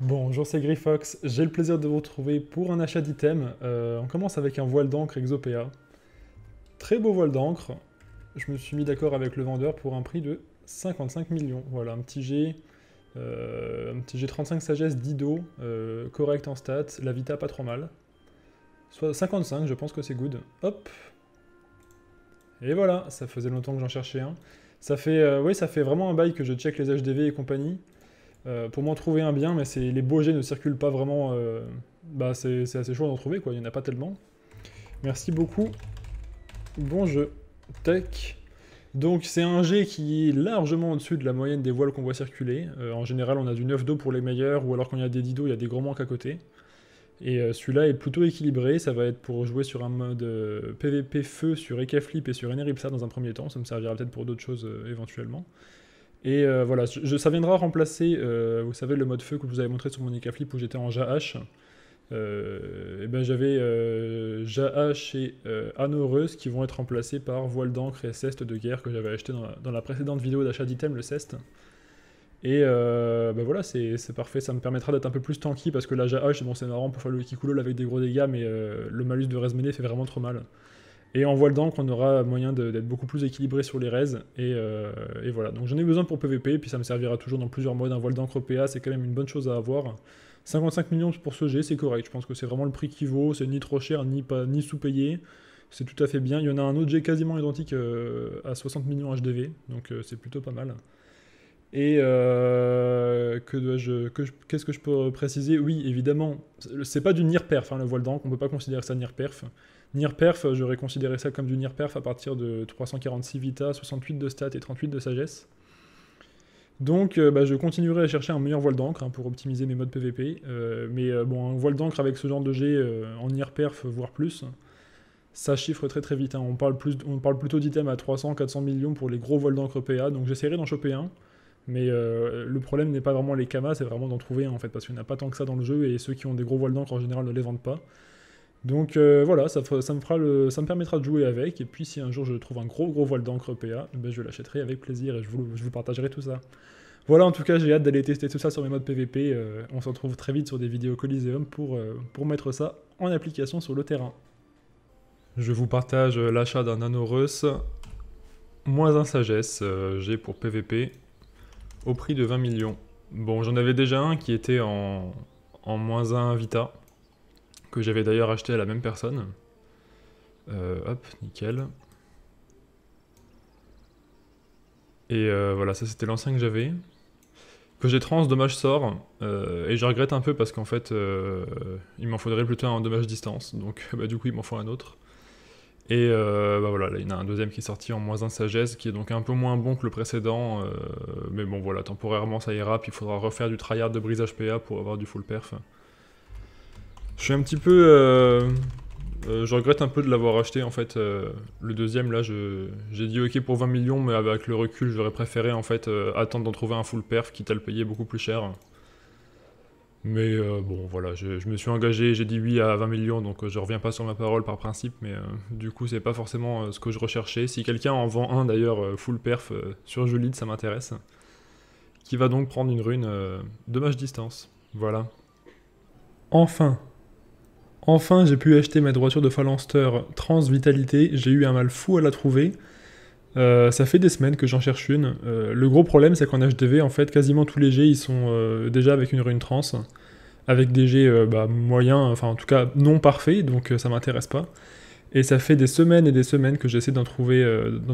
Bonjour, c'est Grifox. J'ai le plaisir de vous retrouver pour un achat d'item. Euh, on commence avec un voile d'encre Exopea. Très beau voile d'encre. Je me suis mis d'accord avec le vendeur pour un prix de 55 millions. Voilà, un petit G. Euh, un petit G35 sagesse Dido, euh, correct en stats, la Vita pas trop mal. Soit 55, je pense que c'est good. Hop Et voilà, ça faisait longtemps que j'en cherchais un. Ça fait, oui, ça fait vraiment un bail que je check les HDV et compagnie. Euh, pour m'en trouver un bien, mais les beaux jets ne circulent pas vraiment. Euh, bah, c'est assez chaud d'en trouver, quoi. Il n'y en a pas tellement. Merci beaucoup. Bon jeu. Tech. Donc c'est un jet qui est largement au-dessus de la moyenne des voiles qu'on voit circuler. Euh, en général, on a du 9 d'eau pour les meilleurs, ou alors quand il y a des 10 dos il y a des gros manques à côté. Et celui-là est plutôt équilibré, ça va être pour jouer sur un mode PVP feu sur Ekaflip et sur Eneripsa dans un premier temps, ça me servira peut-être pour d'autres choses éventuellement. Et euh, voilà, ça viendra remplacer, euh, vous savez, le mode feu que je vous avais montré sur mon Flip où j'étais en JH. Euh, et ben j'avais JH euh, et Anoreuse qui vont être remplacés par Voile d'encre et Ceste de guerre que j'avais acheté dans la, précédente vidéo d'achat d'item, le Ceste. Et ben voilà, c'est parfait, ça me permettra d'être un peu plus tanky parce que la JaH, bon c'est marrant pour faire le kikoulol avec des gros dégâts, mais le malus de Resmené fait vraiment trop mal. Et en voile d'encre, on aura moyen d'être beaucoup plus équilibré sur les raises. Et, euh, voilà. Donc j'en ai besoin pour PVP, et puis ça me servira toujours dans plusieurs modes. Un voile d'encre PA, c'est quand même une bonne chose à avoir. 55 millions pour ce jet, c'est correct. Je pense que c'est vraiment le prix qui vaut. C'est ni trop cher, ni, pas, ni sous-payé. C'est tout à fait bien. Il y en a un autre jet quasiment identique euh, à 60 millions HDV. Donc euh, c'est plutôt pas mal. Et qu'est-ce que je peux euh, préciser Oui, évidemment, c'est pas du nirperf, perf, hein, le voile d'encre. on peut pas considérer ça near perf. Near perf, euh, j'aurais considéré ça comme du nirperf perf à partir de 346 vita, 68 de stats et 38 de sagesse. Donc euh, bah, je continuerai à chercher un meilleur voile d'encre hein, pour optimiser mes modes PVP. mais bon, un voile d'encre avec ce genre de jet en nirperf, perf, voire plus, ça chiffre très très vite. Hein. On, parle plus, on parle plutôt d'items à 300-400 millions pour les gros voiles d'encre PA. Donc j'essaierai d'en choper un. Mais euh, le problème n'est pas vraiment les kamas, c'est vraiment d'en trouver un en fait, parce qu'il n'y en a pas tant que ça dans le jeu, et ceux qui ont des gros voiles d'encre en général ne les vendent pas. Donc euh, voilà, ça, me fera ça me permettra de jouer avec, et puis si un jour je trouve un gros gros voile d'encre PA, eh ben, je l'achèterai avec plaisir et je vous, je vous, partagerai tout ça. Voilà, en tout cas, j'ai hâte d'aller tester tout ça sur mes modes PVP. Euh, on se retrouve très vite sur des vidéos Coliseum pour, pour mettre ça en application sur le terrain. Je vous partage l'achat d'un Anorus, moins un Sagesse, j'ai pour PVP, au prix de 20 millions. Bon, j'en avais déjà un qui était en, moins 1 Vita, que j'avais d'ailleurs acheté à la même personne. Euh, hop, nickel. Et euh, voilà, ça c'était l'ancien que j'avais. Que j'ai trans, dommage sort. Euh, et je regrette un peu parce qu'en fait, il m'en faudrait plutôt un dommage distance. Donc bah, du coup, il m'en faut un autre. Et euh, bah voilà, il y en a un deuxième qui est sorti en moins 1 sagesse, qui est donc un peu moins bon que le précédent. Euh, mais bon, voilà, temporairement ça ira, puis il faudra refaire du tryhard de brisage PA pour avoir du full perf. Je suis un petit peu. Euh, je regrette un peu de l'avoir acheté en fait. le deuxième, là, j'ai dit ok pour 20 millions, mais avec le recul, j'aurais préféré en fait attendre d'en trouver un full perf, quitte à le payer beaucoup plus cher. Mais euh, bon, voilà, je, me suis engagé, j'ai dit oui à 20 millions, donc euh, je reviens pas sur ma parole par principe, mais euh, du coup, c'est pas forcément ce que je recherchais. Si quelqu'un en vend un d'ailleurs full perf sur jolie ça m'intéresse. Qui va donc prendre une rune de match distance. Voilà. Enfin Enfin, j'ai pu acheter ma droiture de Phalanster Trans Vitalité, j'ai eu un mal fou à la trouver. Euh, ça fait des semaines que j'en cherche une. Euh, le gros problème, c'est qu'en HDV, en fait, quasiment tous les jets, ils sont euh, déjà avec une rune trans, avec des jets bah, moyens, enfin en tout cas non parfaits, donc ça m'intéresse pas. Et ça fait des semaines et des semaines que j'essaie d'en trouver,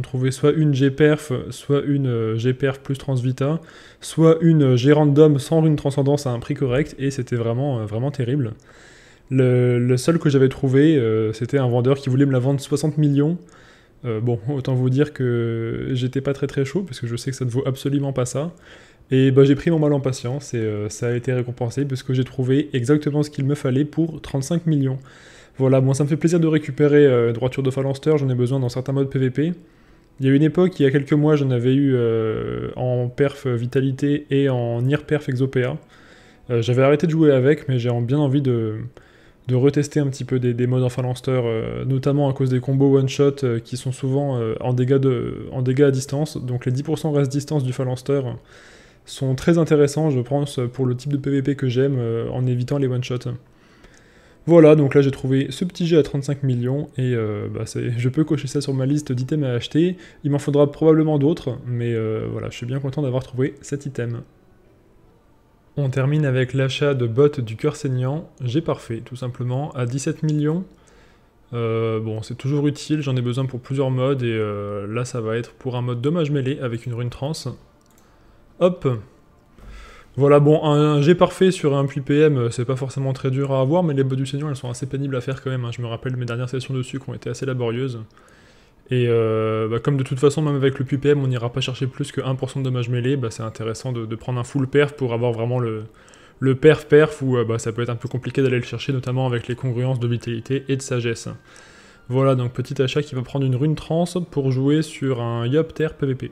trouver soit une G-Perf, soit une G-Perf plus Transvita, soit une G-Random sans rune transcendance à un prix correct, et c'était vraiment, vraiment terrible. le seul que j'avais trouvé, c'était un vendeur qui voulait me la vendre 60 millions, euh, bon, autant vous dire que j'étais pas très très chaud, parce que je sais que ça ne vaut absolument pas ça. Et bah, j'ai pris mon mal en patience et euh, ça a été récompensé parce que j'ai trouvé exactement ce qu'il me fallait pour 35 millions. Voilà, bon, ça me fait plaisir de récupérer euh, droiture de phalanster, j'en ai besoin dans certains modes PVP. Il y a une époque, il y a quelques mois, j'en avais eu en perf vitalité et en ir perf exopéa. J'avais arrêté de jouer avec, mais j'ai bien envie de, de retester un petit peu des, modes en Phalanster, euh, notamment à cause des combos one-shot euh, qui sont souvent euh, en, dégâts de, en dégâts à distance. Donc les 10% reste distance du Phalanster sont très intéressants, je pense, pour le type de PvP que j'aime, en évitant les one-shots. Voilà, donc là j'ai trouvé ce petit jet à 35 millions, et bah, je peux cocher ça sur ma liste d'items à acheter. Il m'en faudra probablement d'autres, mais voilà, je suis bien content d'avoir trouvé cet item. On termine avec l'achat de bottes du cœur saignant. J'ai parfait, tout simplement, à 17 millions. Euh, bon, c'est toujours utile, j'en ai besoin pour plusieurs modes, et euh, là, ça va être pour un mode dommage mêlé avec une rune trans. Hop voilà, bon, un, parfait sur un puits PM, euh, c'est pas forcément très dur à avoir, mais les bottes du saignant, elles sont assez pénibles à faire quand même. Hein. Je me rappelle mes dernières sessions dessus qui ont été assez laborieuses. Et euh, bah, comme de toute façon, même avec le PPM, on n'ira pas chercher plus que 1% de dommages mêlés, bah, c'est intéressant de, prendre un full perf pour avoir vraiment le, le perf-perf où euh, bah, ça peut être un peu compliqué d'aller le chercher, notamment avec les congruences de vitalité et de sagesse. Voilà, donc petit achat qui va prendre une rune trans pour jouer sur un Yopter PVP.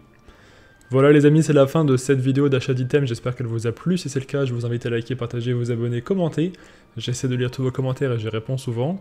Voilà les amis, c'est la fin de cette vidéo d'achat d'items, j'espère qu'elle vous a plu. Si c'est le cas, je vous invite à liker, partager, vous abonner, commenter. J'essaie de lire tous vos commentaires et j'y réponds souvent.